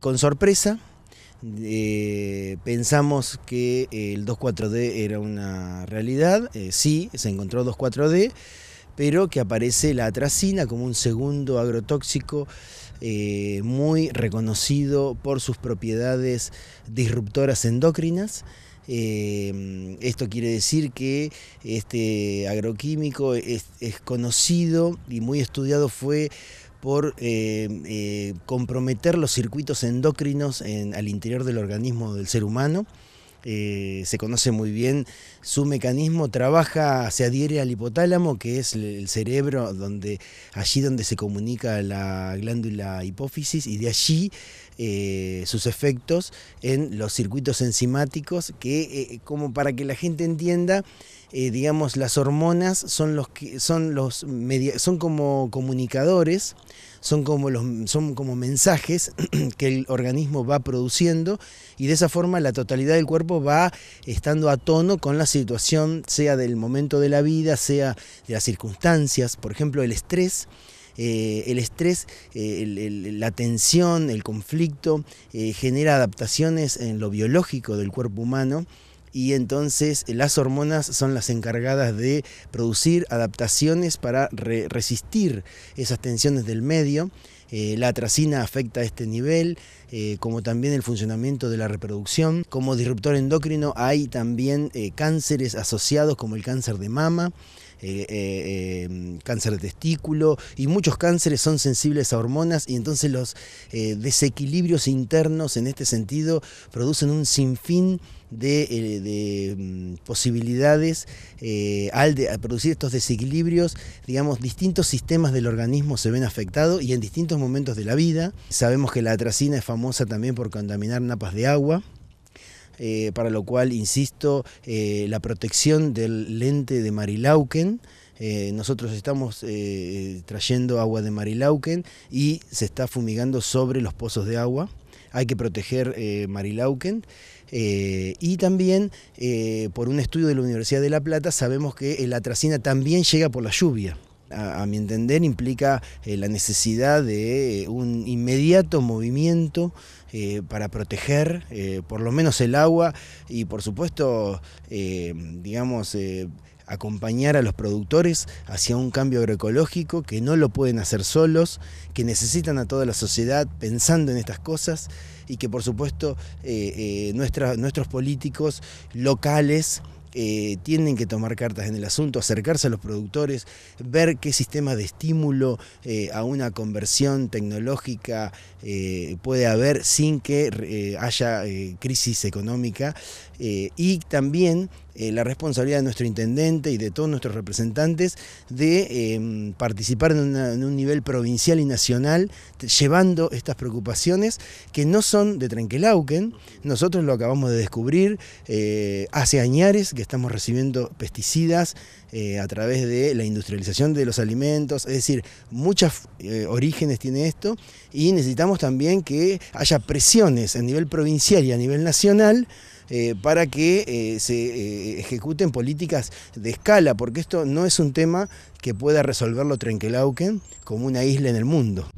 Con sorpresa, eh, pensamos que eh, el 2.4D era una realidad, eh, sí, se encontró 2.4D, pero que aparece la atracina como un segundo agrotóxico muy reconocido por sus propiedades disruptoras endocrinas. esto quiere decir que este agroquímico es, es, conocido y muy estudiado fue por em, eh, comprometer los circuitos endocrinos al interior del organismo del ser humano eh, se conoce muy bien su mecanismo, trabaja, se adhiere al hipotálamo, que es el cerebro, donde, allí donde se comunica la glándula hipófisis, y de allí eh, sus efectos en los circuitos enzimáticos, que eh, como para que la gente entienda, digamos, las hormonas son los que son los son como comunicadores, son como, los, son como mensajes que el organismo va produciendo y de esa forma la totalidad del cuerpo va estando a tono con la situación, sea del momento de la vida, sea de las circunstancias, por ejemplo el estrés. Eh, el estrés, eh, la tensión, el conflicto, eh, genera adaptaciones en lo biológico del cuerpo humano y entonces eh, las hormonas son las encargadas de producir adaptaciones para resistir esas tensiones del medio. Eh, la atracina afecta a este nivel, eh, como también el funcionamiento de la reproducción. Como disruptor endocrino hay también cánceres asociados como el cáncer de mama. Em, cáncer de testículo y muchos cánceres son sensibles a hormonas y entonces los desequilibrios internos en este sentido producen un sinfín de, eh, mm, posibilidades eh, al, producir estos desequilibrios, digamos, distintos sistemas del organismo se ven afectados y en distintos momentos de la vida. Sabemos que la atracina es famosa también por contaminar napas de agua. Eh, para lo cual, insisto, la protección del lente de Marilauken, nosotros estamos trayendo agua de Marilauken y se está fumigando sobre los pozos de agua hay que proteger eh, Marilauken eh, y también, eh, por un estudio de la Universidad de La Plata, sabemos que la atracina también llega por la lluvia. a mi entender, implica la necesidad de un inmediato movimiento para proteger por lo menos el agua y, por supuesto, digamos, acompañar a los productores hacia un cambio agroecológico que no lo pueden hacer solos, que necesitan a toda la sociedad pensando en estas cosas y que por supuesto eh, eh, nuestros políticos locales eh, tienen que tomar cartas en el asunto, acercarse a los productores, ver qué sistema de estímulo a una conversión tecnológica puede haber sin que haya crisis económica y también eh, la responsabilidad de nuestro intendente y de todos nuestros representantes de em, participar en, un nivel provincial y nacional llevando estas preocupaciones que no son de Trenquelauquen, nosotros lo acabamos de descubrir eh, hace años que estamos recibiendo pesticidas eh, a través de la industrialización de los alimentos, es decir, muchas orígenes tiene esto y necesitamos también que haya presiones a nivel provincial y a nivel nacional eh, para que eh, se eh, ejecuten políticas de escala, porque esto no es un tema que pueda resolverlo Trenkelauken como una isla en el mundo.